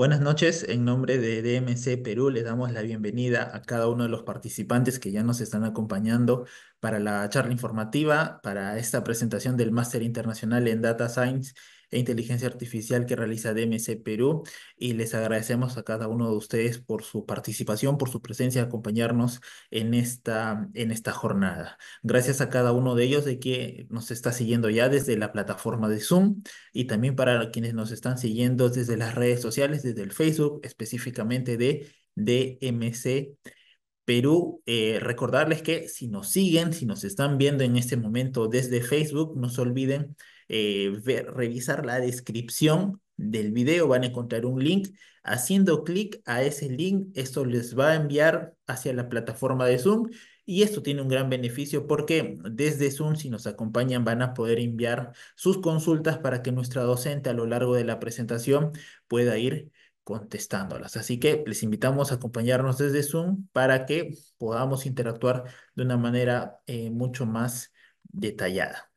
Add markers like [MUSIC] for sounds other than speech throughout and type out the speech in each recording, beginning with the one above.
Buenas noches, en nombre de DMC Perú les damos la bienvenida a cada uno de los participantes que ya nos están acompañando para la charla informativa, para esta presentación del Máster Internacional en Data Science e inteligencia artificial que realiza DMC Perú y les agradecemos a cada uno de ustedes por su participación, por su presencia, acompañarnos en esta, en esta jornada. Gracias a cada uno de ellos de que nos está siguiendo ya desde la plataforma de Zoom y también para quienes nos están siguiendo desde las redes sociales, desde el Facebook, específicamente de DMC Perú, eh, recordarles que si nos siguen, si nos están viendo en este momento desde Facebook, no se olviden eh, revisar la descripción del video, van a encontrar un link. Haciendo clic a ese link, esto les va a enviar hacia la plataforma de Zoom y esto tiene un gran beneficio porque desde Zoom, si nos acompañan, van a poder enviar sus consultas para que nuestra docente a lo largo de la presentación pueda ir contestándolas. Así que les invitamos a acompañarnos desde Zoom para que podamos interactuar de una manera eh, mucho más detallada.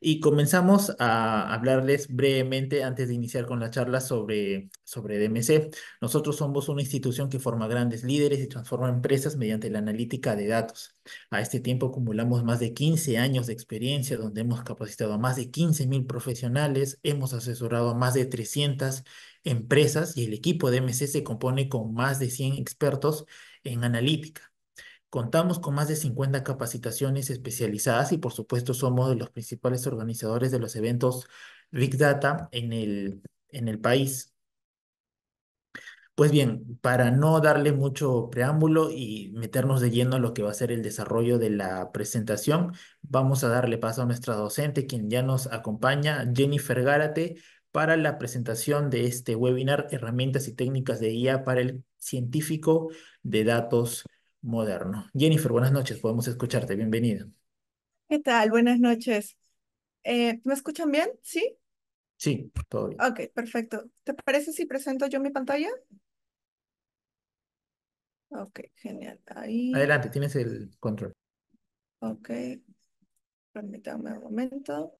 Y comenzamos a hablarles brevemente antes de iniciar con la charla sobre, sobre DMC. Nosotros somos una institución que forma grandes líderes y transforma empresas mediante la analítica de datos. A este tiempo acumulamos más de 15 años de experiencia donde hemos capacitado a más de 15 mil profesionales, hemos asesorado a más de 300 empresas y el equipo de DMC se compone con más de 100 expertos en analítica. Contamos con más de 50 capacitaciones especializadas y por supuesto somos de los principales organizadores de los eventos Big Data en el, en el país. Pues bien, para no darle mucho preámbulo y meternos de lleno a lo que va a ser el desarrollo de la presentación, vamos a darle paso a nuestra docente, quien ya nos acompaña, Jennifer Gárate, para la presentación de este webinar, Herramientas y Técnicas de IA para el Científico de Datos moderno. Jennifer, buenas noches, podemos escucharte, bienvenida. ¿Qué tal? Buenas noches. Eh, ¿Me escuchan bien? ¿Sí? Sí, todo bien. Ok, perfecto. ¿Te parece si presento yo mi pantalla? Ok, genial. Ahí. Adelante, tienes el control. Ok, permítame un momento.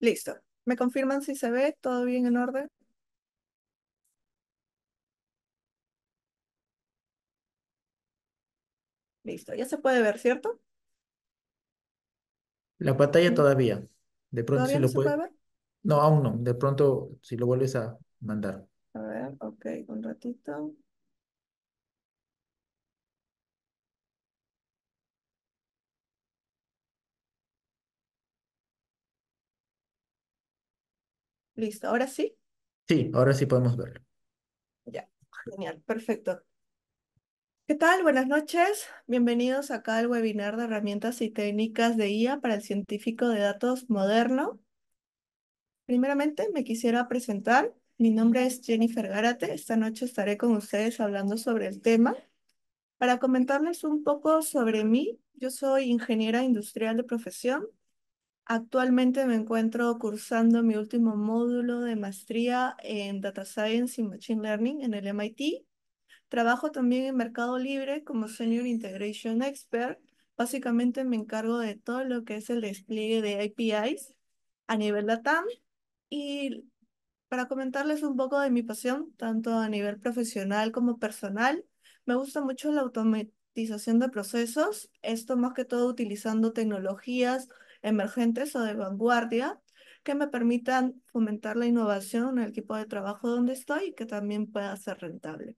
Listo. ¿Me confirman si se ve todo bien en orden? Listo, ya se puede ver, ¿cierto? La pantalla mm. todavía. De pronto lo se puede ver? No, aún no. De pronto si lo vuelves a mandar. A ver, ok, un ratito. Listo, ¿ahora sí? Sí, ahora sí podemos verlo. Ya, genial, perfecto. ¿Qué tal? Buenas noches. Bienvenidos acá al webinar de herramientas y técnicas de IA para el científico de datos moderno. Primeramente, me quisiera presentar. Mi nombre es Jennifer Garate. Esta noche estaré con ustedes hablando sobre el tema. Para comentarles un poco sobre mí, yo soy ingeniera industrial de profesión, Actualmente me encuentro cursando mi último módulo de maestría en Data Science y Machine Learning en el MIT. Trabajo también en Mercado Libre como Senior Integration Expert. Básicamente me encargo de todo lo que es el despliegue de APIs a nivel LATAM y para comentarles un poco de mi pasión, tanto a nivel profesional como personal, me gusta mucho la automatización de procesos, esto más que todo utilizando tecnologías emergentes o de vanguardia que me permitan fomentar la innovación en el equipo de trabajo donde estoy y que también pueda ser rentable.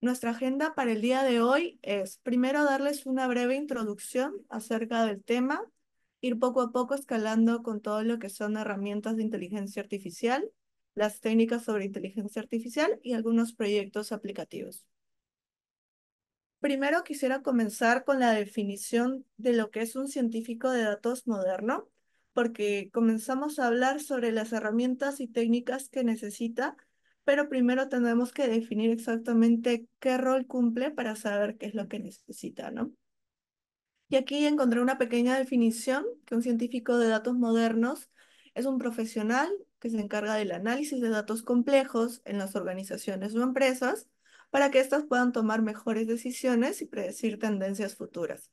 Nuestra agenda para el día de hoy es primero darles una breve introducción acerca del tema, ir poco a poco escalando con todo lo que son herramientas de inteligencia artificial, las técnicas sobre inteligencia artificial y algunos proyectos aplicativos. Primero quisiera comenzar con la definición de lo que es un científico de datos moderno, porque comenzamos a hablar sobre las herramientas y técnicas que necesita, pero primero tenemos que definir exactamente qué rol cumple para saber qué es lo que necesita, ¿no? Y aquí encontré una pequeña definición que un científico de datos modernos es un profesional que se encarga del análisis de datos complejos en las organizaciones o empresas para que éstas puedan tomar mejores decisiones y predecir tendencias futuras.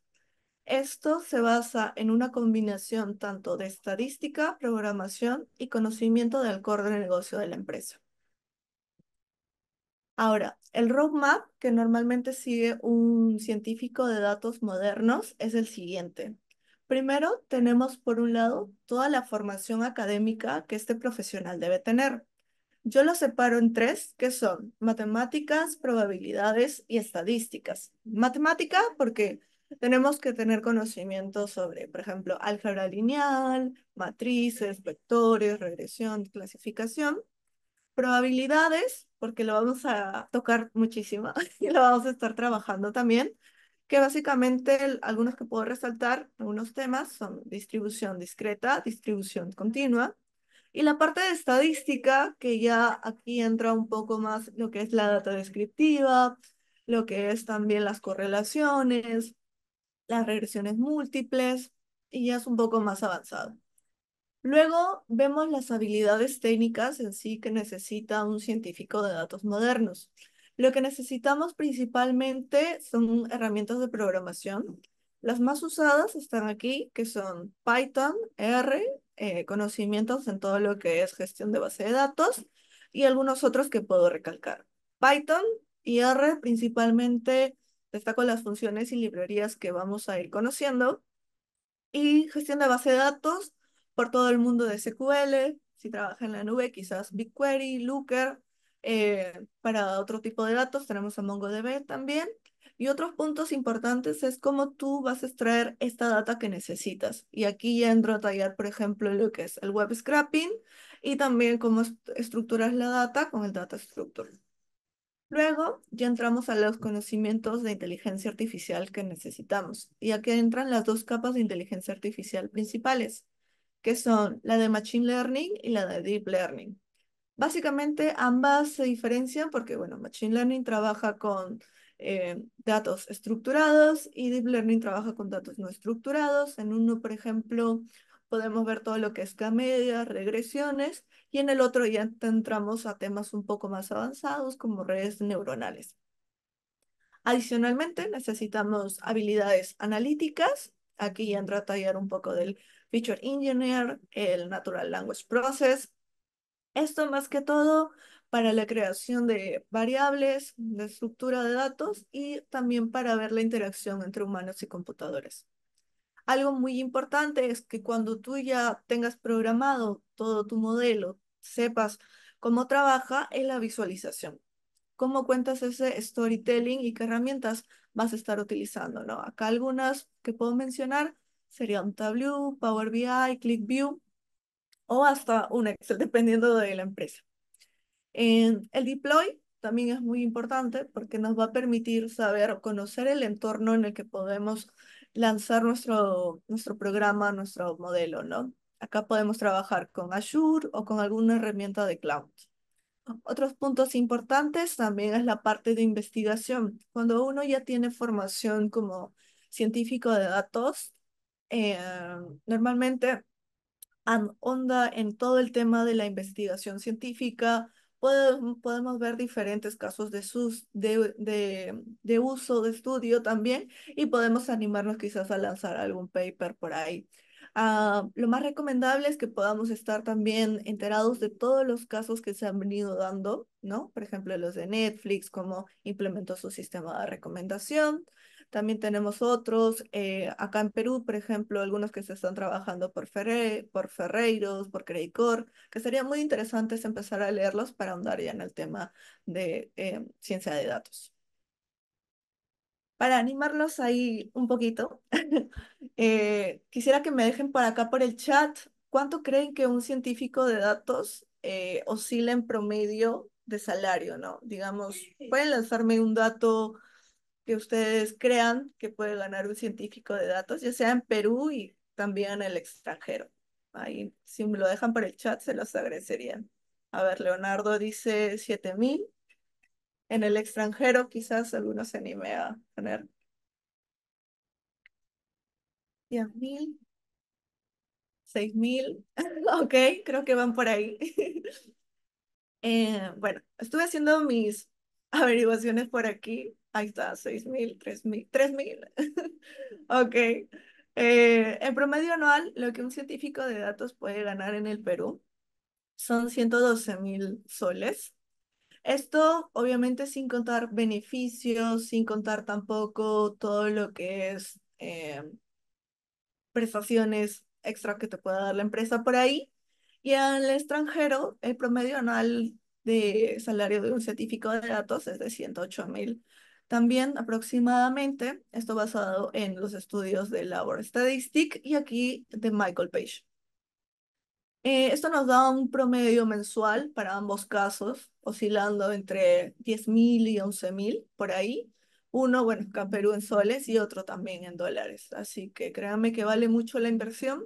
Esto se basa en una combinación tanto de estadística, programación y conocimiento del core de negocio de la empresa. Ahora, el roadmap que normalmente sigue un científico de datos modernos es el siguiente. Primero, tenemos por un lado toda la formación académica que este profesional debe tener. Yo lo separo en tres, que son matemáticas, probabilidades y estadísticas. Matemática, porque tenemos que tener conocimiento sobre, por ejemplo, álgebra lineal, matrices, vectores, regresión, clasificación. Probabilidades, porque lo vamos a tocar muchísimo [LAUGHS] y lo vamos a estar trabajando también, que básicamente algunos que puedo resaltar, algunos temas son distribución discreta, distribución continua, y la parte de estadística, que ya aquí entra un poco más lo que es la data descriptiva, lo que es también las correlaciones, las regresiones múltiples, y ya es un poco más avanzado. Luego vemos las habilidades técnicas en sí que necesita un científico de datos modernos. Lo que necesitamos principalmente son herramientas de programación. Las más usadas están aquí, que son Python, R, eh, conocimientos en todo lo que es gestión de base de datos y algunos otros que puedo recalcar. Python y R principalmente destaco las funciones y librerías que vamos a ir conociendo. Y gestión de base de datos por todo el mundo de SQL, si trabaja en la nube, quizás BigQuery, Looker. Eh, para otro tipo de datos tenemos a MongoDB también. Y otros puntos importantes es cómo tú vas a extraer esta data que necesitas. Y aquí ya entro a tallar, por ejemplo, lo que es el web scrapping y también cómo estructuras la data con el data structure. Luego ya entramos a los conocimientos de inteligencia artificial que necesitamos. Y aquí entran las dos capas de inteligencia artificial principales, que son la de Machine Learning y la de Deep Learning. Básicamente ambas se diferencian porque, bueno, Machine Learning trabaja con eh, datos estructurados y Deep Learning trabaja con datos no estructurados. En uno, por ejemplo, podemos ver todo lo que es K-media, regresiones, y en el otro ya entramos a temas un poco más avanzados como redes neuronales. Adicionalmente, necesitamos habilidades analíticas. Aquí ya entra a tallar un poco del Feature Engineer, el Natural Language Process. Esto más que todo para la creación de variables, de estructura de datos y también para ver la interacción entre humanos y computadores. Algo muy importante es que cuando tú ya tengas programado todo tu modelo, sepas cómo trabaja, en la visualización. Cómo cuentas ese storytelling y qué herramientas vas a estar utilizando. ¿no? Acá algunas que puedo mencionar serían Tableau, Power BI, ClickView o hasta un Excel, [LAUGHS] dependiendo de la empresa el deploy también es muy importante porque nos va a permitir saber, conocer el entorno en el que podemos lanzar nuestro, nuestro programa, nuestro modelo, ¿no? Acá podemos trabajar con Azure o con alguna herramienta de cloud. Otros puntos importantes también es la parte de investigación. Cuando uno ya tiene formación como científico de datos, eh, normalmente anda en todo el tema de la investigación científica, Mm, podemos ver diferentes casos de, sus, de, uso, de estudio también, y podemos animarnos quizás a lanzar algún paper por ahí. Ah, lo más recomendable es que podamos estar también enterados de todos los casos que se han venido dando, ¿no? Por ejemplo, los de Netflix, cómo implementó su sistema de recomendación, también tenemos otros, eh, acá en Perú, por ejemplo, algunos que se están trabajando por, Ferre, por Ferreiros, por Credicor, que sería muy interesante empezar a leerlos para ahondar ya en el tema de eh, ciencia de datos. Para animarlos ahí un poquito, [LAUGHS] eh, quisiera que me dejen por acá por el chat, ¿cuánto creen que un científico de datos oscila en promedio de salario, ¿no? Digamos, pueden lanzarme un dato que ustedes crean que puede ganar un científico de datos, ya sea en Perú y también en el extranjero. Ahí, si me lo dejan por el chat, se los agradecería. A ver, Leonardo dice 7000. En el extranjero, quizás algunos se anime a poner 10.000, 6.000, [LAUGHS] ok, creo que van por ahí. [LAUGHS] Eh, bueno, estuve haciendo mis [LAUGHS] averiguaciones por aquí Ahí está, 6.000, 3.000, 3.000. ok. Eh, en promedio anual, lo que un científico de datos puede ganar en el Perú son mil soles. Esto obviamente sin contar beneficios, sin contar tampoco todo lo que es eh, prestaciones extra que te pueda dar la empresa por ahí. Y al extranjero, el promedio anual de salario de un científico de datos es de 108 mil también aproximadamente, esto basado en los estudios de Labor Statistic y aquí de Michael Page. Eh, esto nos da un promedio mensual para ambos casos, oscilando entre 10.000 y 11.000 por ahí. Uno, bueno, acá en Perú en soles y otro también en dólares. Así que créanme que vale mucho la inversión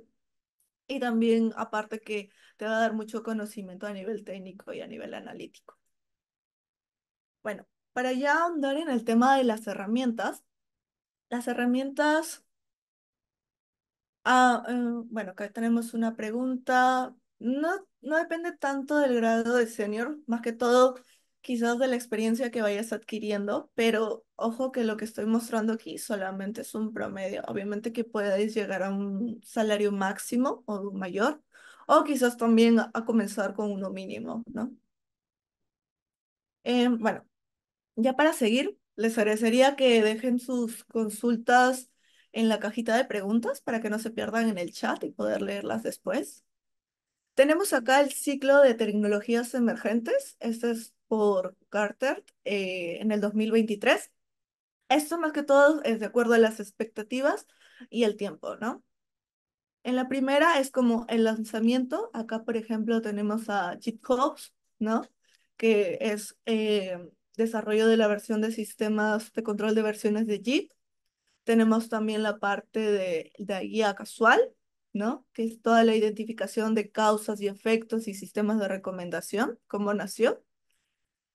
y también aparte que te va a dar mucho conocimiento a nivel técnico y a nivel analítico. Bueno, para ya andar en el tema de las herramientas, las herramientas, ah, eh, bueno, acá tenemos una pregunta, no, no depende tanto del grado de senior, más que todo quizás de la experiencia que vayas adquiriendo, pero ojo que lo que estoy mostrando aquí solamente es un promedio. Obviamente que puedes llegar a un salario máximo o mayor, o quizás también a comenzar con uno mínimo, ¿no? Em, bueno, ya para seguir, les agradecería que dejen sus consultas en la cajita de preguntas para que no se pierdan en el chat y poder leerlas después. Tenemos acá el ciclo de tecnologías emergentes. Este es por Carter eh, en el 2023. Esto más que todo es de acuerdo a las expectativas y el tiempo, ¿no? En la primera es como el lanzamiento. Acá, por ejemplo, tenemos a Chip ¿no? Que es eh, desarrollo de la versión de sistemas de control de versiones de JIT. Tenemos también la parte de, la guía casual, ¿no? Que es toda la identificación de causas y efectos y sistemas de recomendación, cómo nació.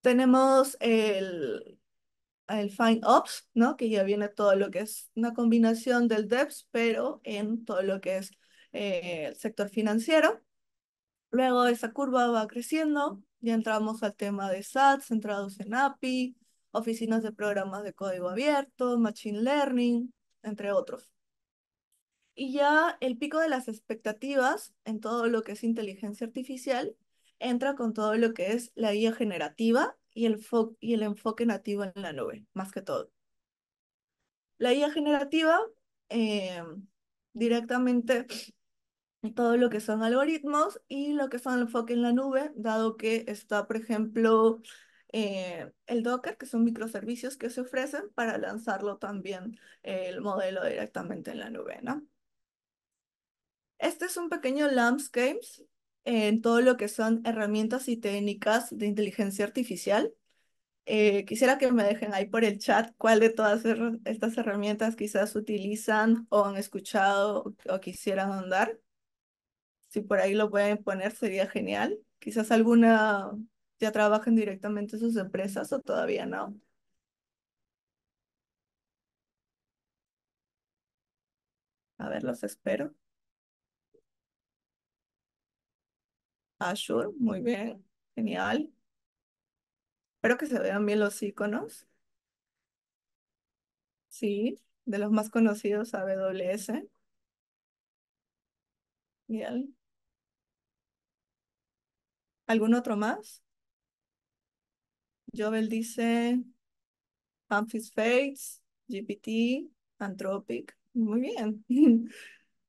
Tenemos el, el Find Ops, ¿no? Que ya viene todo lo que es una combinación del DEPS, pero en todo lo que es eh, el sector financiero. Luego esa curva va creciendo, ya entramos al tema de SAT, centrados en API, oficinas de programas de código abierto, Machine Learning, entre otros. Y ya el pico de las expectativas en todo lo que es inteligencia artificial entra con todo lo que es la guía generativa y el, y el enfoque nativo en la nube, más que todo. La guía generativa eh, directamente todo lo que son algoritmos y lo que son el enfoque en la nube, dado que está, por ejemplo, eh, el Docker, que son microservicios que se ofrecen para lanzarlo también el modelo directamente en la nube, Este es un pequeño Games en todo lo que son herramientas y técnicas de inteligencia artificial. Eh, quisiera que me dejen ahí por el chat cuál de todas estas herramientas quizás utilizan o han escuchado o quisieran andar si por ahí lo pueden poner, sería genial. Quizás alguna ya trabajen directamente sus empresas o todavía no. A ver, los espero. Azure, muy bien, genial. Espero que se vean bien los iconos. Sí, de los más conocidos, AWS. Genial. ¿Algún otro más? Jovel dice Amphis Fates, GPT, Anthropic. Muy bien. [LAUGHS]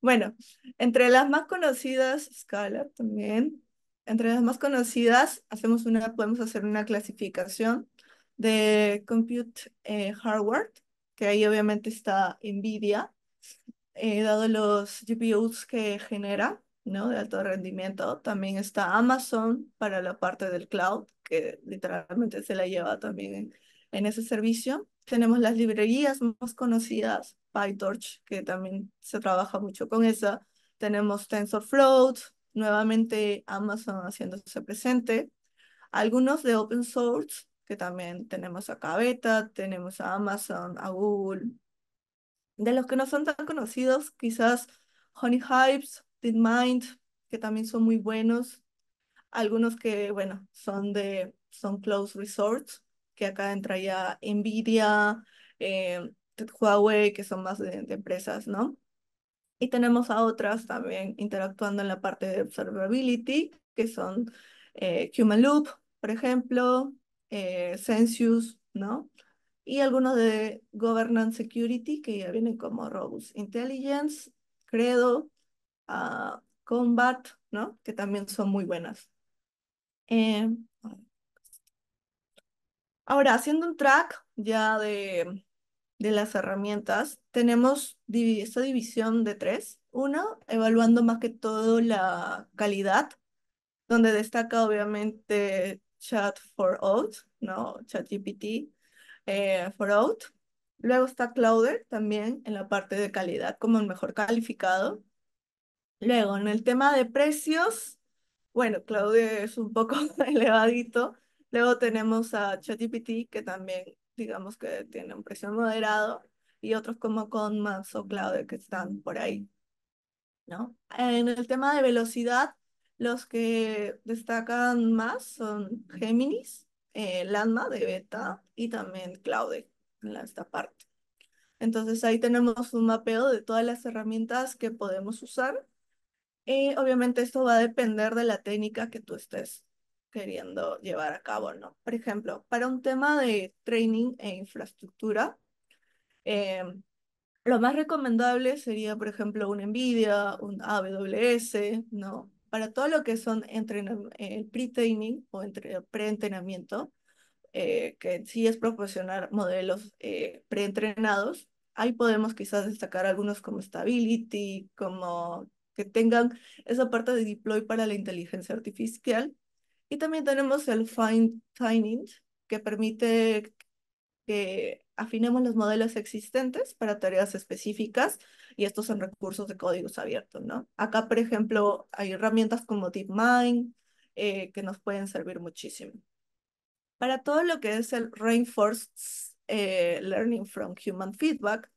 bueno, entre las más conocidas, Scala también. Entre las más conocidas, hacemos una, podemos hacer una clasificación de compute eh, hardware, que ahí obviamente está NVIDIA, eh, dado los GPUs que genera, ¿no? De alto rendimiento. También está Amazon para la parte del cloud, que literalmente se la lleva también en, ese servicio. Tenemos las librerías más conocidas, PyTorch, que también se trabaja mucho con esa. Tenemos TensorFlow, nuevamente Amazon haciéndose presente. Algunos de open source, que también tenemos a Beta, tenemos a Amazon, a Google. De los que no son tan conocidos, quizás Honey Hypes DeepMind, que también son muy buenos. Algunos que, bueno, son de, son closed resorts, que acá entra ya NVIDIA, eh, Huawei, que son más de, empresas, ¿no? Y tenemos a otras también interactuando en la parte de observability, que son eh, Human Loop, por ejemplo, Census, eh, ¿no? Y algunos de Governance Security, que ya vienen como Robust Intelligence, Credo, Combat, ¿no? Que también son muy buenas. Eh, ahora, haciendo un track ya de, las herramientas, tenemos esta división de tres. Uno, evaluando más que todo la calidad, donde destaca obviamente Chat for Out, ¿no? Chat eh, for Out. Luego está Clouder también en la parte de calidad como el mejor calificado. Luego, en el tema de precios, bueno, Claude es un poco [LAUGHS] elevadito. Luego tenemos a ChatGPT, que también, digamos que tiene un precio moderado, y otros como Conmas o Claudio que están por ahí. ¿no? En el tema de velocidad, los que destacan más son Géminis, eh, de Beta y también Claude en esta parte. Entonces ahí tenemos un mapeo de todas las herramientas que podemos usar y obviamente esto va a depender de la técnica que tú estés queriendo llevar a cabo, ¿no? Por ejemplo, para un tema de training e infraestructura, em, lo más recomendable sería, por ejemplo, un NVIDIA, un AWS, ¿no? Para todo lo que son el pre-training o pre-entrenamiento, eh, que sí es proporcionar modelos eh, pre-entrenados, ahí podemos quizás destacar algunos como Stability, como tengan esa parte de deploy para la inteligencia artificial. Y también tenemos el fine tuning, que permite que afinemos los modelos existentes para tareas específicas y estos son recursos de códigos abiertos, ¿no? Acá, por ejemplo, hay herramientas como DeepMind eh, que nos pueden servir muchísimo. Para todo lo que es el Reinforced eh, Learning from Human Feedback,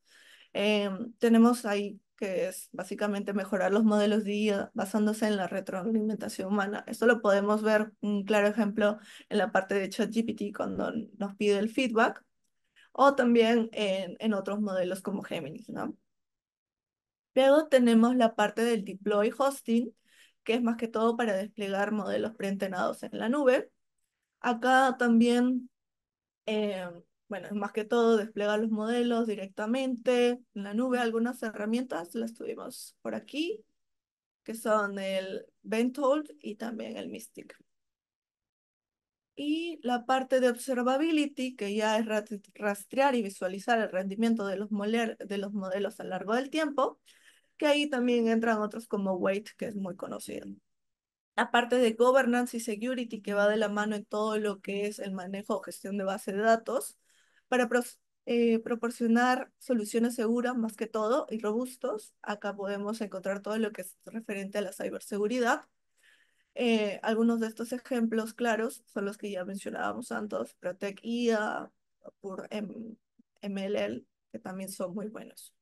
em, tenemos ahí que es básicamente mejorar los modelos de IA basándose en la retroalimentación humana. Esto lo podemos ver, un claro ejemplo, en la parte de ChatGPT cuando nos pide el feedback, o también en, en otros modelos como Gemini, ¿no? Luego tenemos la parte del deploy hosting, que es más que todo para desplegar modelos preentrenados en la nube. Acá también eh, bueno, más que todo desplegar los modelos directamente en la nube. Algunas herramientas las tuvimos por aquí, que son el Bentold y también el Mystic. Y la parte de observability, que ya es rastrear y visualizar el rendimiento de los, de los modelos a lo largo del tiempo, que ahí también entran otros como Wait, que es muy conocido. La parte de governance y security, que va de la mano en todo lo que es el manejo o gestión de base de datos, para eh, proporcionar soluciones seguras más que todo y robustos. Acá podemos encontrar todo lo que es referente a la ciberseguridad. Eh, algunos de estos ejemplos claros son los que ya mencionábamos antes, Protect IA, por MLL, que también son muy buenos.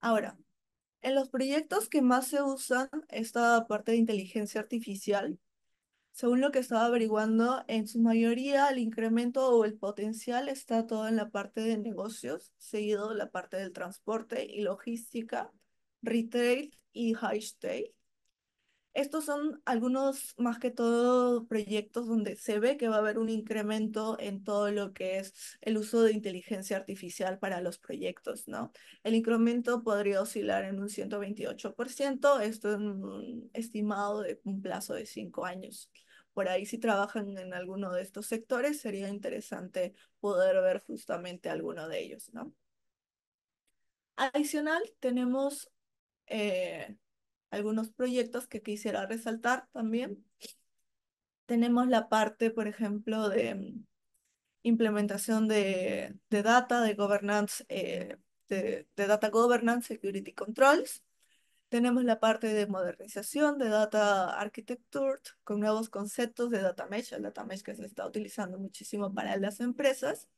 Ahora, en los proyectos que más se usan esta parte de inteligencia artificial, según lo que estaba averiguando, en su mayoría el incremento o el potencial está todo en la parte de negocios, seguido la parte del transporte y logística, retail y high state. Estos son algunos, más que todo, proyectos donde se ve que va a haber un incremento en todo lo que es el uso de inteligencia artificial para los proyectos, ¿no? El incremento podría oscilar en un 128%, esto es estimado de un plazo de cinco años por ahí si trabajan en alguno de estos sectores, sería interesante poder ver justamente alguno de ellos, ¿no? Adicional, tenemos eh, algunos proyectos que quisiera resaltar también. Tenemos la parte, por ejemplo, de mm, implementación de, data, de governance, eh, de data governance, security controls. Tenemos la parte de modernización de data architecture con nuevos conceptos de data mesh, el data mesh que se está utilizando muchísimo para las empresas.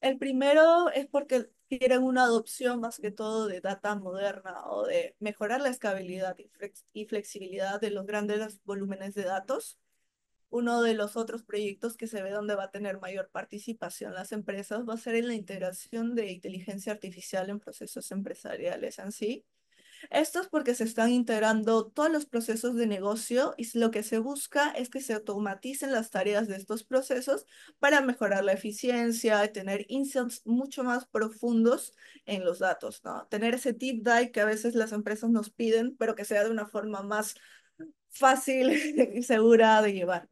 El primero es porque quieren una adopción más que todo de data moderna o de mejorar la escalabilidad y flexibilidad de los grandes volúmenes de datos. Uno de los otros proyectos que se ve donde va a tener mayor participación las empresas va a ser en la integración de inteligencia artificial en procesos empresariales en sí esto es porque se están integrando todos los procesos de negocio y lo que se busca es que se automaticen las tareas de estos procesos para mejorar la eficiencia, y tener insights mucho más profundos en los datos, ¿no? Tener ese deep dive que a veces las empresas nos piden, pero que sea de una forma más fácil [LAUGHS] y segura de llevar.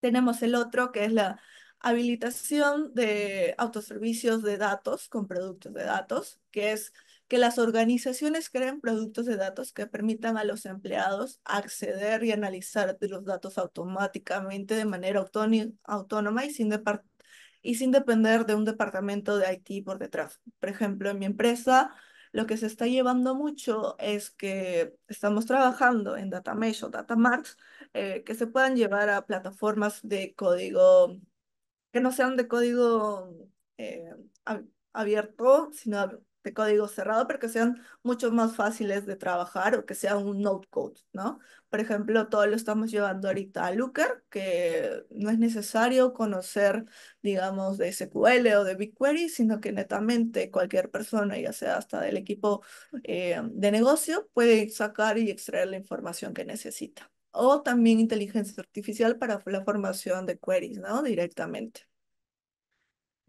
Tenemos el otro que es la habilitación de autoservicios de datos con productos de datos, que es que las organizaciones creen productos de datos que permitan a los empleados acceder y analizar los datos automáticamente de manera autónoma y sin, y sin depender de un departamento de IT por detrás. Por ejemplo, en mi empresa, lo que se está llevando mucho es que estamos trabajando en mesh o DataMarks eh, que se puedan llevar a plataformas de código, que no sean de código eh, abierto, sino de código cerrado, pero que sean mucho más fáciles de trabajar o que sea un no code, ¿no? Por ejemplo, todo lo estamos llevando ahorita a Looker, que no es necesario conocer, digamos, de SQL o de BigQuery, sino que netamente cualquier persona, ya sea hasta del equipo eh, de negocio, puede sacar y extraer la información que necesita. O también inteligencia artificial para la formación de queries, ¿no? Directamente.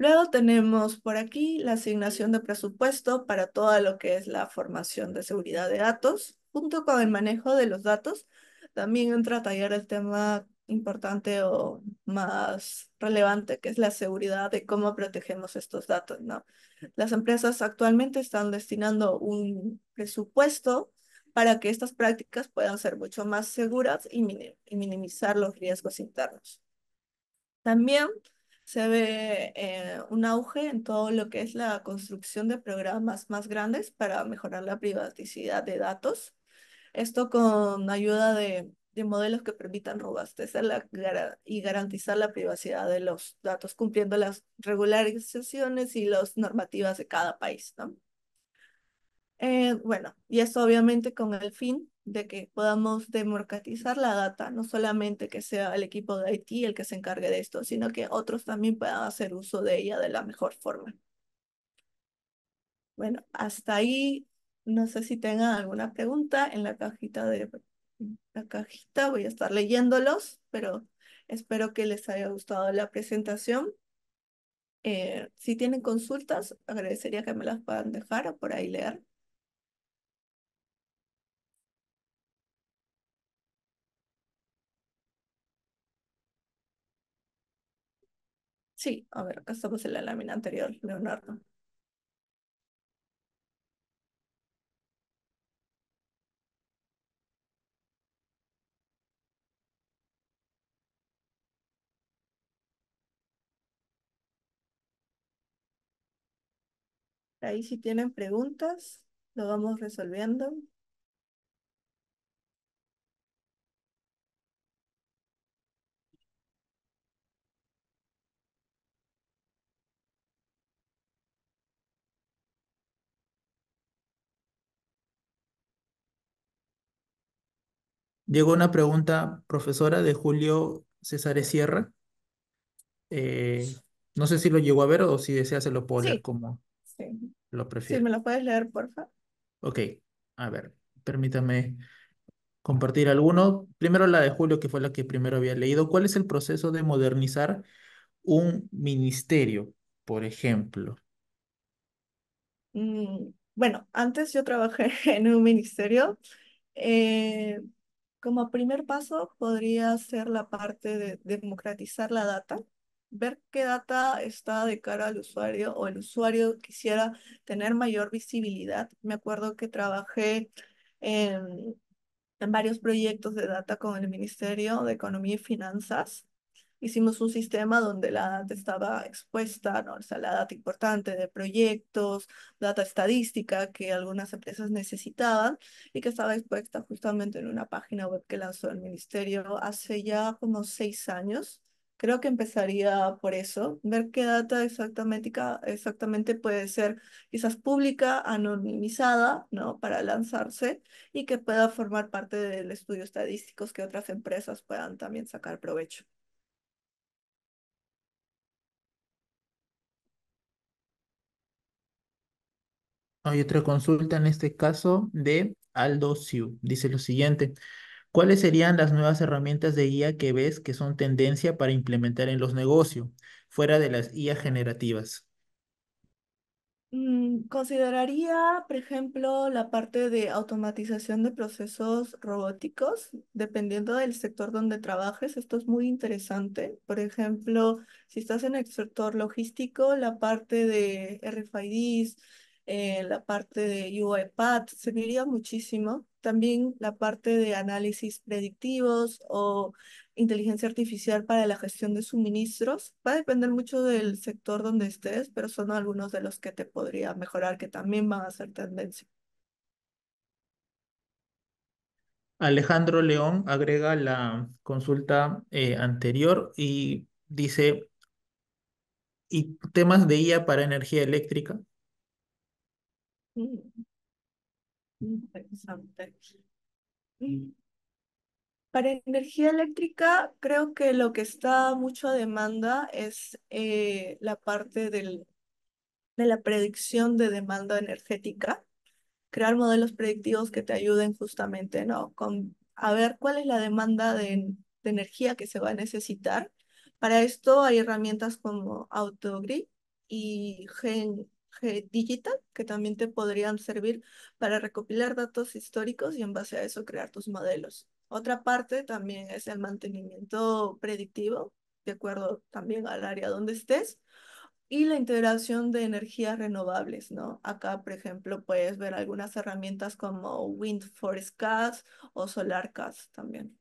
Luego tenemos por aquí la asignación de presupuesto para todo lo que es la formación de seguridad de datos. Junto con el manejo de los datos, también entra a tallar el tema importante o más relevante, que es la seguridad de cómo protegemos estos datos, ¿no? Las empresas actualmente están destinando un presupuesto para que estas prácticas puedan ser mucho más seguras y minimizar los riesgos internos. También se ve eh, un auge en todo lo que es la construcción de programas más grandes para mejorar la privacidad de datos. Esto con ayuda de, modelos que permitan robustecer la, y garantizar la privacidad de los datos, cumpliendo las regularizaciones y las normativas de cada país. Eh, bueno, y esto obviamente con el fin de que podamos democratizar la data, no solamente que sea el equipo de IT el que se encargue de esto, sino que otros también puedan hacer uso de ella de la mejor forma. Bueno, hasta ahí, no sé si tengan alguna pregunta en la cajita de la cajita, voy a estar leyéndolos, pero espero que les haya gustado la presentación. Eh, si tienen consultas, agradecería que me las puedan dejar o por ahí leer. Sí, a ver, acá estamos en la lámina anterior, Leonardo. Ahí si tienen preguntas, lo vamos resolviendo. Llegó una pregunta, profesora, de Julio César Sierra. Eh, no sé si lo llegó a ver o si desea se lo puedo leer como lo prefiero. Sí, me lo puedes leer, por favor. Ok, a ver, permítame compartir alguno. Primero la de Julio, que fue la que primero había leído. ¿Cuál es el proceso de modernizar un ministerio, por ejemplo? Mm, bueno, antes yo trabajé [LAUGHS] en un ministerio. Eh, como primer paso podría ser la parte de democratizar la data, ver qué data está de cara al usuario o el usuario quisiera tener mayor visibilidad. Me acuerdo que trabajé en, varios proyectos de data con el Ministerio de Economía y Finanzas hicimos un sistema donde la data estaba expuesta, ¿no? o sea, la data importante de proyectos, data estadística que algunas empresas necesitaban y que estaba expuesta justamente en una página web que lanzó el ministerio hace ya como seis años. Creo que empezaría por eso, ver qué data exactamente, exactamente puede ser quizás pública, anonimizada, ¿no? Para lanzarse y que pueda formar parte del estudio estadísticos que otras empresas puedan también sacar provecho. Hay otra consulta en este caso de Aldo Siu. Dice lo siguiente. ¿Cuáles serían las nuevas herramientas de IA que ves que son tendencia para implementar en los negocios, fuera de las IA generativas? Mm, consideraría, por ejemplo, la parte de automatización de procesos robóticos, dependiendo del sector donde trabajes. Esto es muy interesante. Por ejemplo, si estás en el sector logístico, la parte de RFIDs, eh, la parte de UiPath serviría muchísimo. También la parte de análisis predictivos o inteligencia artificial para la gestión de suministros. Va a depender mucho del sector donde estés, pero son algunos de los que te podría mejorar, que también van a ser tendencia. Alejandro León agrega la consulta eh, anterior y dice, ¿y temas de IA para energía eléctrica? Mm, interesante. Mm, para energía eléctrica, creo que lo que está mucho a demanda es eh, la parte de la predicción de demanda energética, crear modelos predictivos que te ayuden justamente, ¿no? Con, a ver cuál es la demanda de, de energía que se va a necesitar. Para esto hay herramientas como AutoGrid y Gen Digital, que también te podrían servir para recopilar datos históricos y en base a eso crear tus modelos. Otra parte también es el mantenimiento predictivo, de acuerdo también al área donde estés, y la integración de energías renovables, ¿no? Acá, por ejemplo, puedes ver algunas herramientas como Wind CAS o Solar CAS también.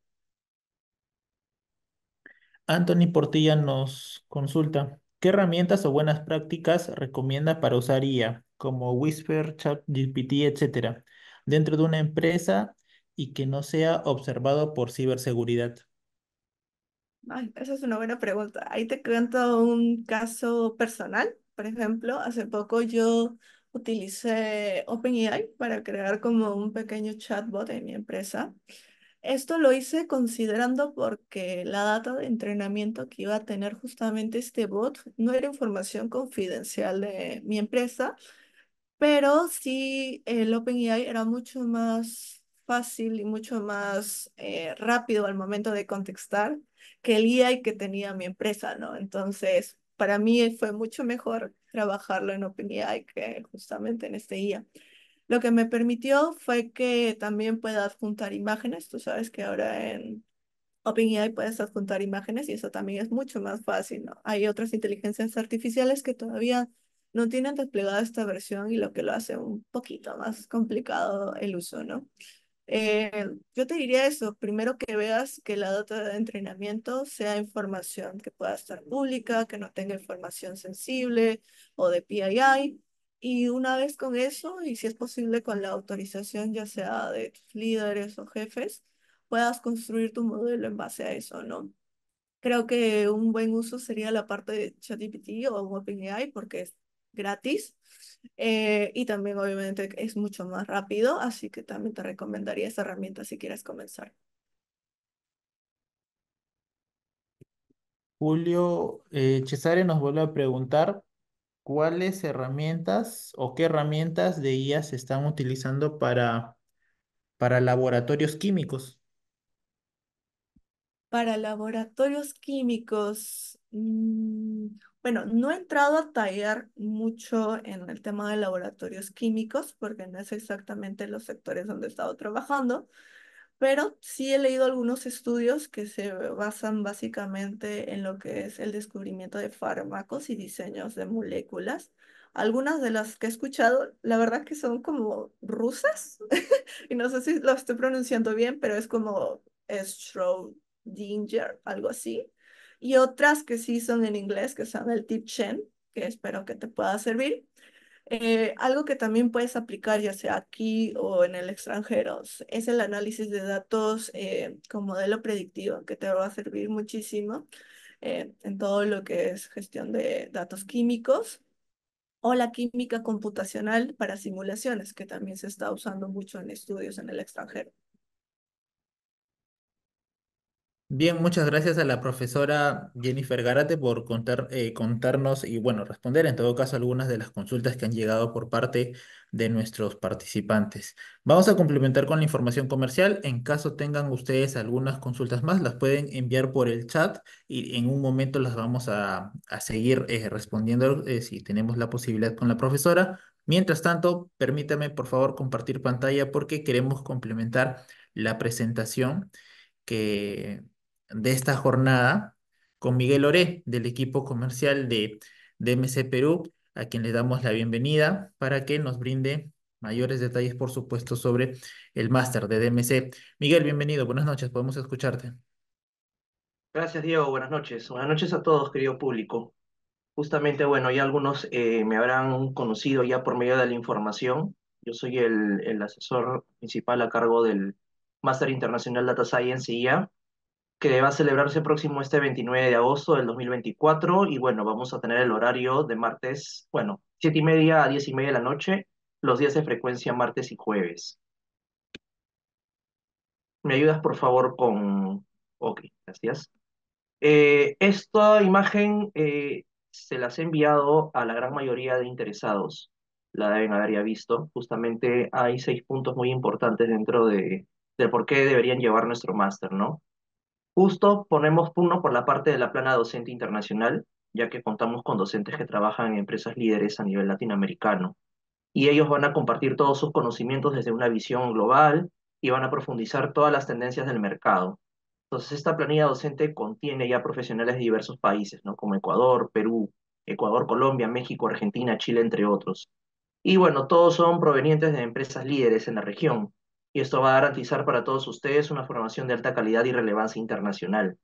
Anthony Portilla nos consulta. ¿Qué herramientas o buenas prácticas recomienda para usar IA, como Whisper, ChatGPT, etcétera, dentro de una empresa y que no sea observado por ciberseguridad? esa es una buena pregunta. Ahí te cuento un caso personal. Por ejemplo, hace poco yo utilicé OpenAI para crear como un pequeño chatbot en mi empresa. Esto lo hice considerando porque la data de entrenamiento que iba a tener justamente este bot no era información confidencial de mi empresa, pero sí el OpenAI era mucho más fácil y mucho más eh, rápido al momento de contestar que el IA que tenía mi empresa, ¿no? Entonces, para mí fue mucho mejor trabajarlo en OpenAI que justamente en este IA. Lo que me permitió fue que también pueda adjuntar imágenes. Tú sabes que ahora en OpenAI puedes adjuntar imágenes y eso también es mucho más fácil, ¿no? Hay otras inteligencias artificiales que todavía no tienen desplegada esta versión y lo que lo hace un poquito más complicado el uso, ¿no? Eh, yo te diría eso, primero que veas que la data de entrenamiento sea información que pueda estar pública, que no tenga información sensible o de PII, y una vez con eso, y si es posible con la autorización ya sea de líderes o jefes, puedas construir tu modelo en base a eso, ¿no? Creo que un buen uso sería la parte de ChatGPT o OpenAI porque es gratis eh, y también obviamente es mucho más rápido, así que también te recomendaría esa herramienta si quieres comenzar. Julio eh, Cesare nos vuelve a preguntar ¿cuáles herramientas o qué herramientas de IA se están utilizando para, para laboratorios químicos? Para laboratorios químicos, mm, bueno, no he entrado a tallar mucho en el tema de laboratorios químicos porque no es exactamente los sectores donde he estado trabajando, pero sí he leído algunos estudios que se basan básicamente en lo que es el descubrimiento de fármacos y diseños de moléculas. Algunas de las que he escuchado, la verdad que son como rusas, [LAUGHS] y no sé si lo estoy pronunciando bien, pero es como strodinger algo así. Y otras que sí son en inglés, que son el tip Chen, que espero que te pueda servir. Eh, algo que también puedes aplicar ya sea aquí o en el extranjero es el análisis de datos eh, con modelo predictivo, que te va a servir muchísimo eh, en todo lo que es gestión de datos químicos o la química computacional para simulaciones, que también se está usando mucho en estudios en el extranjero. Bien, muchas gracias a la profesora Jennifer Garate por contar, eh, contarnos y, bueno, responder en todo caso algunas de las consultas que han llegado por parte de nuestros participantes. Vamos a complementar con la información comercial. En caso tengan ustedes algunas consultas más, las pueden enviar por el chat y en un momento las vamos a, seguir eh, respondiendo eh, si tenemos la posibilidad con la profesora. Mientras tanto, permítame por favor compartir pantalla porque queremos complementar la presentación que de esta jornada con Miguel Oré, del equipo comercial de, DMC Perú, a quien le damos la bienvenida para que nos brinde mayores detalles, por supuesto, sobre el máster de DMC. Miguel, bienvenido, buenas noches, podemos escucharte. Gracias, Diego, buenas noches. Buenas noches a todos, querido público. Justamente, bueno, ya algunos eh, me habrán conocido ya por medio de la información. Yo soy el, asesor principal a cargo del Máster Internacional Data Science y IA, que va a celebrarse próximo este 29 de agosto del 2024 y bueno, vamos a tener el horario de martes, bueno, 7 y media a 10 y media de la noche, los días de frecuencia martes y jueves. ¿Me ayudas por favor con... Ok, gracias. Eh, esta imagen eh, se las he enviado a la gran mayoría de interesados, la deben haber ya visto, justamente hay seis puntos muy importantes dentro de, de por qué deberían llevar nuestro máster, ¿no? Justo ponemos turno por la parte de la plana docente internacional, ya que contamos con docentes que trabajan en empresas líderes a nivel latinoamericano. Y ellos van a compartir todos sus conocimientos desde una visión global y van a profundizar todas las tendencias del mercado. Entonces, esta planilla docente contiene ya profesionales de diversos países, ¿no? como Ecuador, Perú, Ecuador, Colombia, México, Argentina, Chile, entre otros. Y bueno, todos son provenientes de empresas líderes en la región, y esto va a garantizar para todos ustedes una formación de alta calidad y relevancia internacional.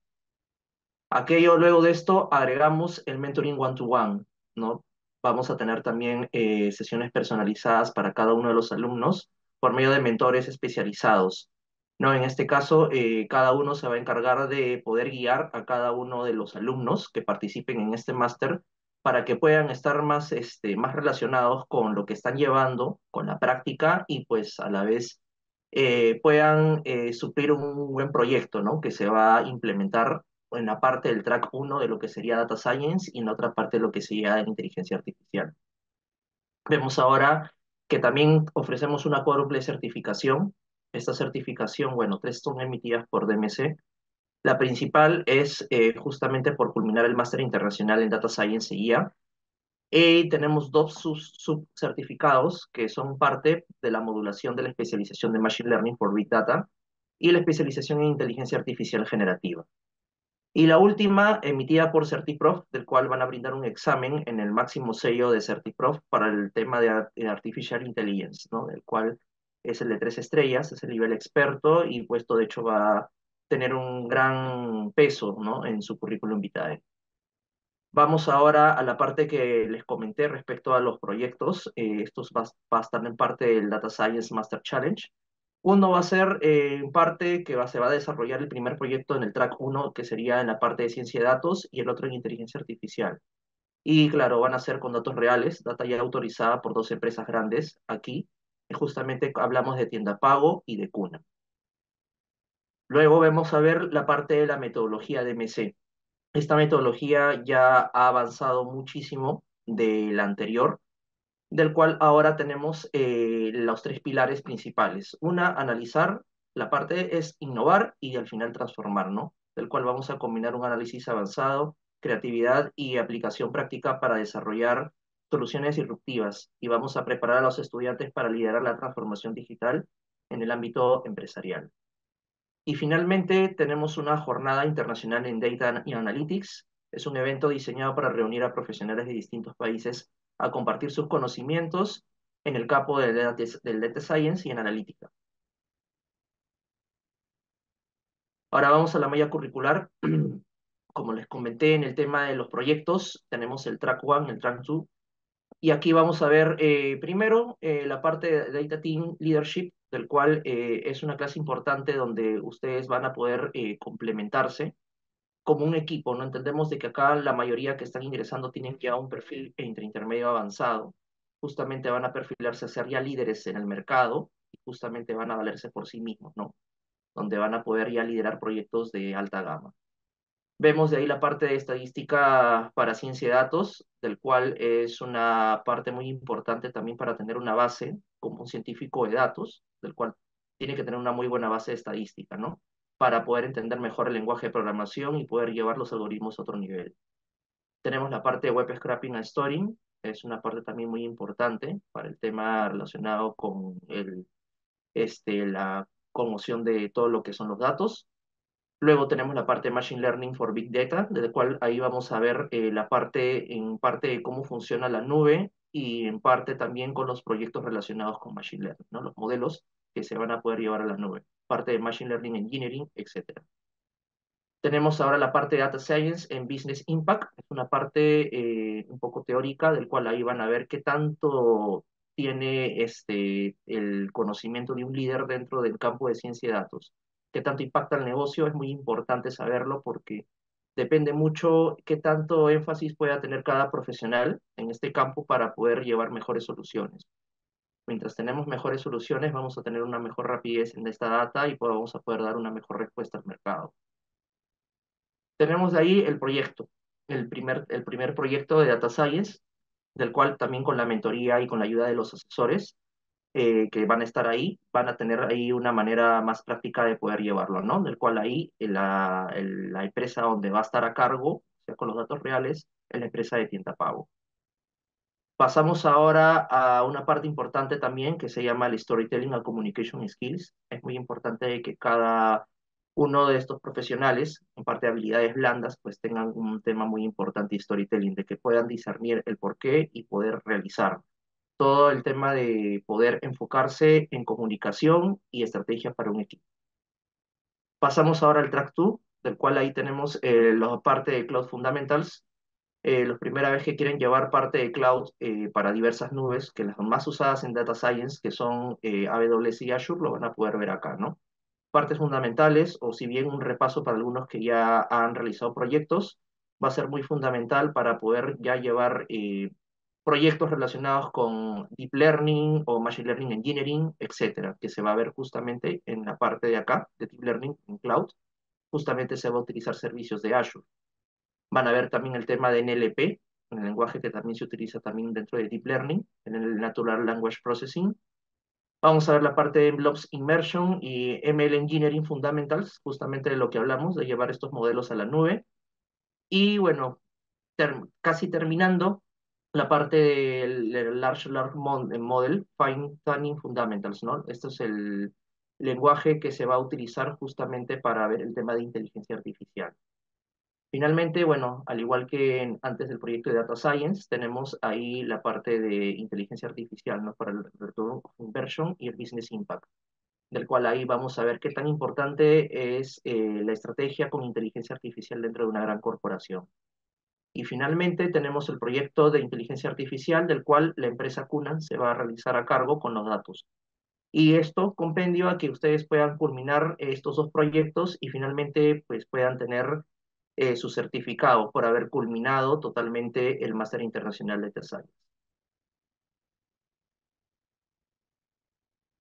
Aquello luego de esto agregamos el mentoring one-to-one, -one, to one no Vamos a tener también eh, sesiones personalizadas para cada uno de los alumnos por medio de mentores especializados. No, en este caso, eh, cada uno se va a encargar de poder guiar a cada uno de los alumnos que participen en este máster para que puedan estar más, este, más relacionados con lo que están llevando, con la práctica y pues a la vez eh, puedan eh, suplir un buen proyecto, ¿no? Que se va a implementar en la parte del track 1 de lo que sería Data Science y en otra parte de lo que sería Inteligencia Artificial. Vemos ahora que también ofrecemos una cuádruple certificación. Esta certificación, bueno, tres son emitidas por DMC. La principal es eh, justamente por culminar el máster internacional en Data Science y e IA, y tenemos dos subcertificados que son parte de la modulación de la especialización de Machine Learning por Big Data y la especialización en inteligencia artificial generativa. Y la última, emitida por CertiProf, del cual van a brindar un examen en el máximo sello de CertiProf para el tema de Artificial Intelligence, ¿no? El cual es el de tres estrellas, es el nivel experto y puesto de hecho va a tener un gran peso, ¿no? En su currículum vitae. Vamos ahora a la parte que les comenté respecto a los proyectos. Eh, estos van a estar en parte del Data Science Master Challenge. Uno va a ser eh, en parte que va, se va a desarrollar el primer proyecto en el track 1, que sería en la parte de ciencia de datos, y el otro en inteligencia artificial. Y claro, van a ser con datos reales, data ya autorizada por dos empresas grandes aquí. Justamente hablamos de tienda pago y de cuna. Luego vamos a ver la parte de la metodología de MC. Esta metodología ya ha avanzado muchísimo de la anterior, del cual ahora tenemos eh, los tres pilares principales. Una, analizar, la parte es innovar y al final transformar, ¿no? Del cual vamos a combinar un análisis avanzado, creatividad y aplicación práctica para desarrollar soluciones disruptivas y vamos a preparar a los estudiantes para liderar la transformación digital en el ámbito empresarial. Y finalmente tenemos una jornada internacional en Data y Analytics. Es un evento diseñado para reunir a profesionales de distintos países a compartir sus conocimientos en el campo del data, data science y en analítica. Ahora vamos a la malla curricular. [CLEARS THROAT] Como les comenté en el tema de los proyectos, tenemos el track 1, el track 2. Y aquí vamos a ver eh, primero eh, la parte de Data Team Leadership, del cual eh, es una clase importante donde ustedes van a poder eh, complementarse como un equipo, ¿no? Entendemos de que acá la mayoría que están ingresando tienen ya un perfil entre intermedio avanzado, justamente van a perfilarse a ser ya líderes en el mercado y justamente van a valerse por sí mismos, ¿no? Donde van a poder ya liderar proyectos de alta gama. Vemos de ahí la parte de estadística para ciencia de datos, del cual es una parte muy importante también para tener una base como un científico de datos, del cual tiene que tener una muy buena base de estadística, ¿no? Para poder entender mejor el lenguaje de programación y poder llevar los algoritmos a otro nivel. Tenemos la parte de web scrapping and storing, es una parte también muy importante para el tema relacionado con el, este, la conmoción de todo lo que son los datos. Luego tenemos la parte de Machine Learning for Big Data, de la cual ahí vamos a ver eh, la parte, en parte de cómo funciona la nube y en parte también con los proyectos relacionados con Machine Learning, ¿no? los modelos que se van a poder llevar a la nube, parte de Machine Learning Engineering, etc. Tenemos ahora la parte de Data Science en Business Impact, es una parte eh, un poco teórica, del cual ahí van a ver qué tanto tiene este, el conocimiento de un líder dentro del campo de ciencia de datos qué tanto impacta el negocio, es muy importante saberlo porque depende mucho qué tanto énfasis pueda tener cada profesional en este campo para poder llevar mejores soluciones. Mientras tenemos mejores soluciones, vamos a tener una mejor rapidez en esta data y vamos a poder dar una mejor respuesta al mercado. Tenemos de ahí el proyecto, el primer, el primer proyecto de Data Science, del cual también con la mentoría y con la ayuda de los asesores eh, que van a estar ahí, van a tener ahí una manera más práctica de poder llevarlo, ¿no? Del cual ahí la, la empresa donde va a estar a cargo, o sea, con los datos reales, es la empresa de tienda pago. Pasamos ahora a una parte importante también que se llama el Storytelling and Communication Skills. Es muy importante que cada uno de estos profesionales, en parte habilidades blandas, pues tengan un tema muy importante de storytelling, de que puedan discernir el porqué y poder realizarlo todo el tema de poder enfocarse en comunicación y estrategias para un equipo. Pasamos ahora al track 2, del cual ahí tenemos eh, la parte de Cloud Fundamentals. Eh, los primera vez que quieren llevar parte de Cloud eh, para diversas nubes, que las más usadas en Data Science, que son eh, AWS y Azure, lo van a poder ver acá, ¿no? Partes fundamentales, o si bien un repaso para algunos que ya han realizado proyectos, va a ser muy fundamental para poder ya llevar proyectos relacionados con Deep Learning o Machine Learning Engineering, etcétera, que se va a ver justamente en la parte de acá, de Deep Learning en Cloud. Justamente se va a utilizar servicios de Azure. Van a ver también el tema de NLP, el lenguaje que también se utiliza también dentro de Deep Learning, en el Natural Language Processing. Vamos a ver la parte de Blobs Immersion y ML Engineering Fundamentals, justamente de lo que hablamos, de llevar estos modelos a la nube. Y bueno, casi terminando, la parte del Large, Large eh, Model, Fine Tuning Fundamentals, ¿no? Este es el lenguaje que se va a utilizar justamente para ver el tema de inteligencia artificial. Finalmente, bueno, al igual que antes del proyecto de Data Science, tenemos ahí la parte de inteligencia artificial, ¿no? Para el Retorno Inversion y el Business Impact, del cual ahí vamos a ver qué tan importante es eh, la estrategia con inteligencia artificial dentro de una gran corporación. Y finalmente tenemos el proyecto de inteligencia artificial del cual la empresa CUNA se va a realizar a cargo con los datos. Y esto compendio a que ustedes puedan culminar estos dos proyectos y finalmente pues, puedan tener eh, su certificado por haber culminado totalmente el Máster Internacional de Tres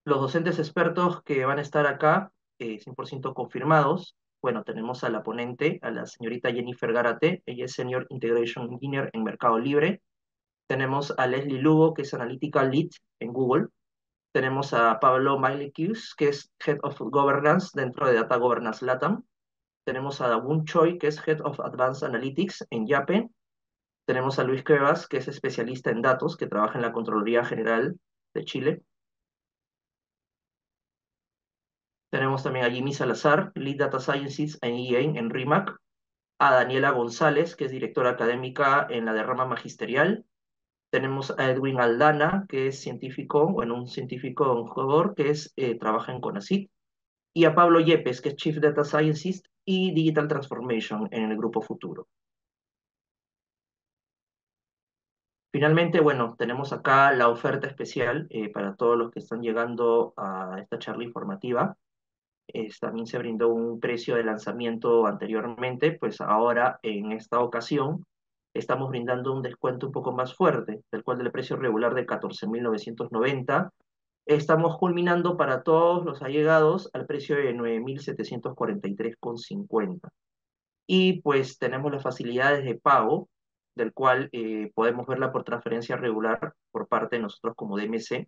Los docentes expertos que van a estar acá, 100% eh, confirmados, bueno, tenemos a la ponente, a la señorita Jennifer Garate, ella es Senior Integration Engineer en Mercado Libre. Tenemos a Leslie Lugo, que es Analítica Lead en Google. Tenemos a Pablo Mailekius, que es Head of Governance dentro de Data Governance LATAM. Tenemos a Dawun Choi, que es Head of Advanced Analytics en YAPE. Tenemos a Luis Cuevas, que es especialista en datos, que trabaja en la Contraloría General de Chile. Tenemos también a Jimmy Salazar, Lead Data Sciences en EA, en RIMAC. A Daniela González, que es directora académica en la derrama magisterial. Tenemos a Edwin Aldana, que es científico, bueno, un científico un jugador que es, eh, trabaja en Conacit Y a Pablo Yepes, que es Chief Data Scientist y Digital Transformation en el Grupo Futuro. Finalmente, bueno, tenemos acá la oferta especial eh, para todos los que están llegando a esta charla informativa también se brindó un precio de lanzamiento anteriormente, pues ahora en esta ocasión estamos brindando un descuento un poco más fuerte, del cual del precio regular de 14.990, estamos culminando para todos los allegados al precio de 9.743,50. Y pues tenemos las facilidades de pago, del cual eh, podemos verla por transferencia regular por parte de nosotros como DMC,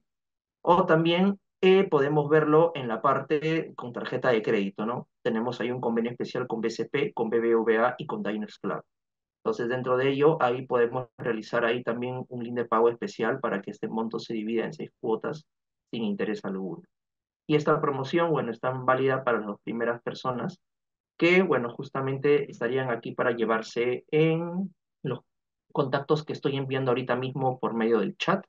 o también que podemos verlo en la parte con tarjeta de crédito, ¿no? Tenemos ahí un convenio especial con BCP, con BBVA y con Diners Club. Entonces, dentro de ello, ahí podemos realizar ahí también un link de pago especial para que este monto se divida en seis cuotas sin interés alguno. Y esta promoción, bueno, está válida para las primeras personas que, bueno, justamente estarían aquí para llevarse en los contactos que estoy enviando ahorita mismo por medio del chat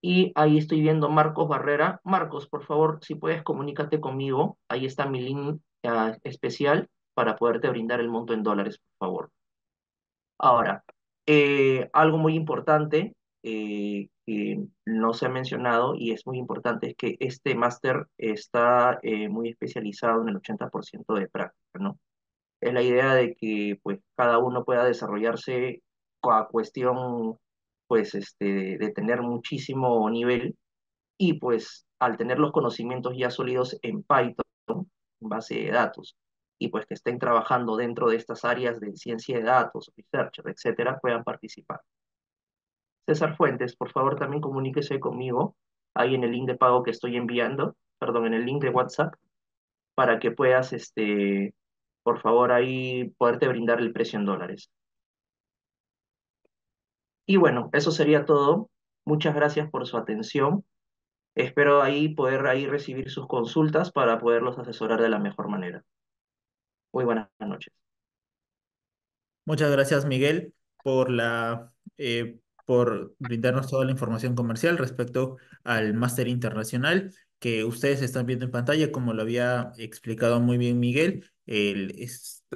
y ahí estoy viendo Marcos Barrera. Marcos, por favor, si puedes, comunícate conmigo. Ahí está mi link ah, especial para poderte brindar el monto en dólares, por favor. Ahora, eh, algo muy importante eh, que no se ha mencionado y es muy importante es que este máster está eh, muy especializado en el 80% de práctica, ¿no? Es la idea de que pues, cada uno pueda desarrollarse a cuestión pues este, de tener muchísimo nivel y pues al tener los conocimientos ya sólidos en Python, en base de datos, y pues que estén trabajando dentro de estas áreas de ciencia de datos, research, etcétera, puedan participar. César Fuentes, por favor también comuníquese conmigo ahí en el link de pago que estoy enviando, perdón, en el link de WhatsApp, para que puedas, este, por favor, ahí poderte brindar el precio en dólares. Y bueno, eso sería todo. Muchas gracias por su atención. Espero ahí poder ahí recibir sus consultas para poderlos asesorar de la mejor manera. Muy buenas noches. Muchas gracias, Miguel, por la eh, por brindarnos toda la información comercial respecto al máster internacional que ustedes están viendo en pantalla, como lo había explicado muy bien Miguel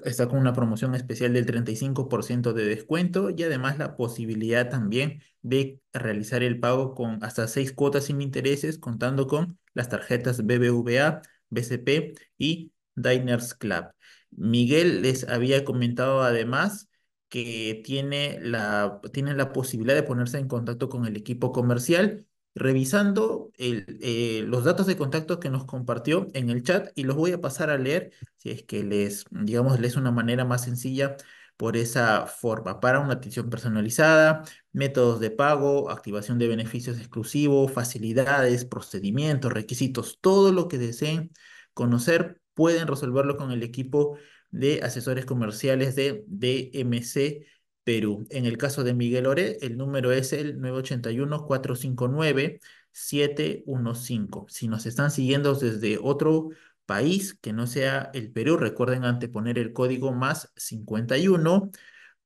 está con una promoción especial del 35% de descuento y además la posibilidad también de realizar el pago con hasta seis cuotas sin intereses contando con las tarjetas BBVA, BCP y Diners Club. Miguel les había comentado además que tiene la, tiene la posibilidad de ponerse en contacto con el equipo comercial revisando eh, los datos de contacto que nos compartió en el chat y los voy a pasar a leer si es que les, digamos, les una manera más sencilla por esa forma, para una atención personalizada, métodos de pago, activación de beneficios exclusivos, facilidades, procedimientos, requisitos, todo lo que deseen conocer, pueden resolverlo con el equipo de asesores comerciales de DMC Perú. En el caso de Miguel Ore, el número es el 981-459-715. Si nos están siguiendo desde otro país que no sea el Perú, recuerden anteponer el código más 51.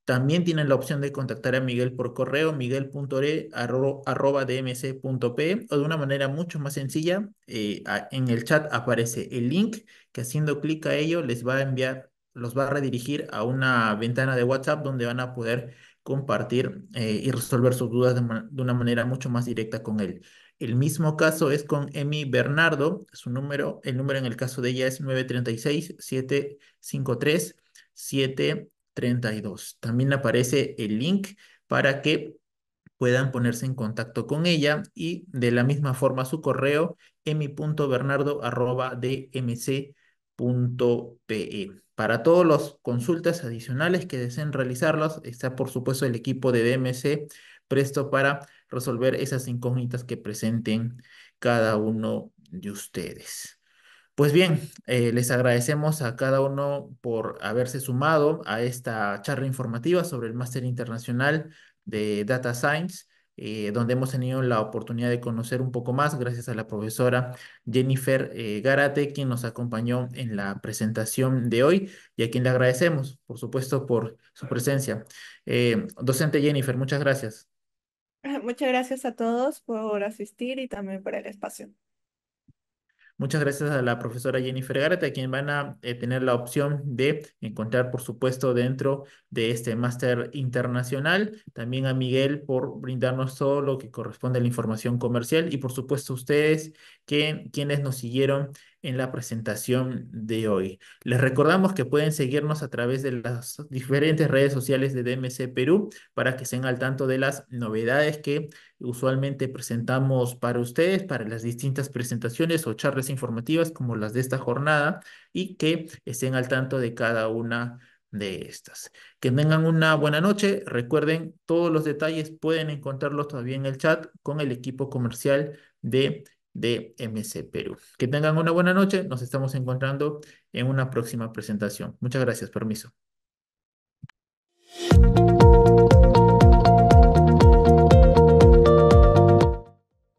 También tienen la opción de contactar a Miguel por correo, miguel.re.dmc.p o de una manera mucho más sencilla, eh, en el chat aparece el link que haciendo clic a ello les va a enviar los va a redirigir a una ventana de WhatsApp donde van a poder compartir eh, y resolver sus dudas de, una manera mucho más directa con él. El mismo caso es con Emi Bernardo, su número, el número en el caso de ella es 936-753-732. También aparece el link para que puedan ponerse en contacto con ella y de la misma forma su correo emi.bernardo.dmc.pe. Para todas las consultas adicionales que deseen realizarlas, está por supuesto el equipo de DMC presto para resolver esas incógnitas que presenten cada uno de ustedes. Pues bien, eh, les agradecemos a cada uno por haberse sumado a esta charla informativa sobre el Máster Internacional de Data Science. Eh, donde hemos tenido la oportunidad de conocer un poco más gracias a la profesora Jennifer eh, Garate, quien nos acompañó en la presentación de hoy y a quien le agradecemos, por supuesto, por su presencia. Eh, docente Jennifer, muchas gracias. [LAUGHS] Muchas gracias a todos por asistir y también por el espacio. Muchas gracias a la profesora Jennifer Garrett, a quien van a eh, tener la opción de encontrar, por supuesto, dentro de este máster internacional. También a Miguel por brindarnos todo lo que corresponde a la información comercial y, por supuesto, a ustedes, que, quienes nos siguieron en la presentación de hoy. Les recordamos que pueden seguirnos a través de las diferentes redes sociales de DMC Perú para que estén al tanto de las novedades que usualmente presentamos para ustedes, para las distintas presentaciones o charlas informativas como las de esta jornada y que estén al tanto de cada una de estas. Que tengan una buena noche. Recuerden, todos los detalles pueden encontrarlos todavía en el chat con el equipo comercial de de MC Perú. Que tengan una buena noche. Nos estamos encontrando en una próxima presentación. Muchas gracias. Permiso.